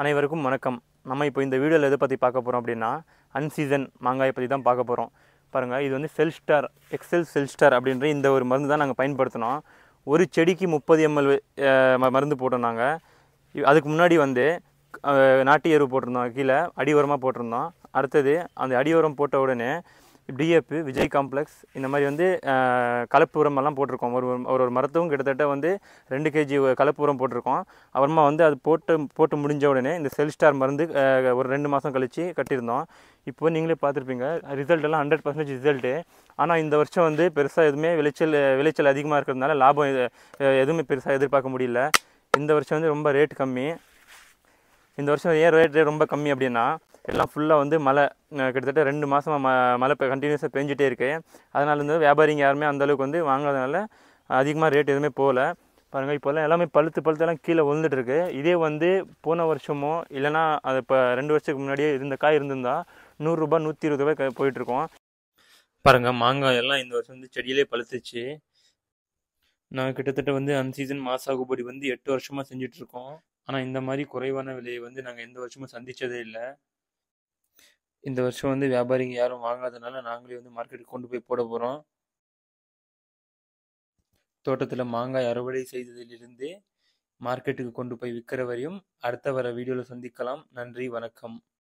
அனைவருக்கும் வணக்கம் நம்ம இப்போ இந்த வீடியோவில் எதை பற்றி பார்க்க போகிறோம் அப்படின்னா அன்சீசன் மாங்காயை பற்றி தான் பார்க்க போகிறோம் பாருங்கள் இது வந்து செல்ஸ்டார் எக்ஸெல் செல்ஸ்டார் அப்படின்ற இந்த ஒரு மருந்து தான் நாங்கள் பயன்படுத்தினோம் ஒரு செடிக்கு முப்பது எம்எல் மருந்து போட்டோம் நாங்கள் அதுக்கு முன்னாடி வந்து நாட்டு எருவு போட்டிருந்தோம் கீழே அடியோரமாக போட்டிருந்தோம் அடுத்தது அந்த அடியோரம் போட்ட உடனே டிஏபி விஜய் காம்ப்ளெக்ஸ் இந்த மாதிரி வந்து கலப்பு உரமெல்லாம் போட்டிருக்கோம் ஒரு ஒரு ஒரு மரத்தவும் கிட்டத்தட்ட வந்து ரெண்டு கேஜி கலப்பு உரம் போட்டிருக்கோம் அப்புறமா வந்து அது போட்டு போட்டு முடிஞ்ச உடனே இந்த செல் ஸ்டார் மருந்து ஒரு ரெண்டு மாதம் கழித்து கட்டியிருந்தோம் இப்போ நீங்களே பார்த்துருப்பீங்க ரிசல்ட் எல்லாம் ஹண்ட்ரட் பர்சன்டேஜ் ரிசல்ட்டு ஆனால் இந்த வருஷம் வந்து பெருசாக எதுவுமே விளைச்சல் விளைச்சல் அதிகமாக இருக்கிறதுனால லாபம் எதுவுமே பெருசாக எதிர்பார்க்க முடியல இந்த வருஷம் வந்து ரொம்ப ரேட் கம்மி இந்த வருஷம் ஏன் ரேட் ரொம்ப கம்மி அப்படின்னா எல்லாம் ஃபுல்லாக வந்து மழை கிட்டத்தட்ட ரெண்டு மாதமாக ம மழை இப்போ கண்டினியூஸாக பெஞ்சிட்டே இருக்குது அதனால வந்து வியாபாரிங்க யாருமே அந்தளவுக்கு வந்து வாங்காதனால அதிகமாக ரேட் எதுவுமே போகல பாருங்கள் இப்போல்லாம் எல்லாமே பழுத்து பழுத்தெல்லாம் கீழே விழுந்துட்டுருக்கு இதே வந்து போன வருஷமோ இல்லைனா அது இப்போ ரெண்டு வருஷத்துக்கு முன்னாடியே இருந்த காய் இருந்திருந்தா நூறுரூபா நூற்றி இருபது ரூபாய் போயிட்டுருக்கோம் பாருங்கள் மாங்காய் எல்லாம் இந்த வருஷம் வந்து செடியிலே பழுத்துச்சு நான் கிட்டத்தட்ட வந்து அந்த சீசன் மாசாகுபடி வந்து எட்டு வருஷமாக செஞ்சிட்ருக்கோம் ஆனால் இந்த மாதிரி குறைவான விலையை வந்து நாங்கள் எந்த வருஷமும் சந்தித்ததே இல்லை இந்த வருஷம் வந்து வியாபாரிங்க யாரும் வாங்காதனால நாங்களே வந்து மார்க்கெட்டுக்கு கொண்டு போய் போட போகிறோம் தோட்டத்தில் மாங்காய் அறுவடை செய்ததிலிருந்து மார்க்கெட்டுக்கு கொண்டு போய் விற்கிற வரையும் அடுத்த வர வீடியோவில் சந்திக்கலாம் நன்றி வணக்கம்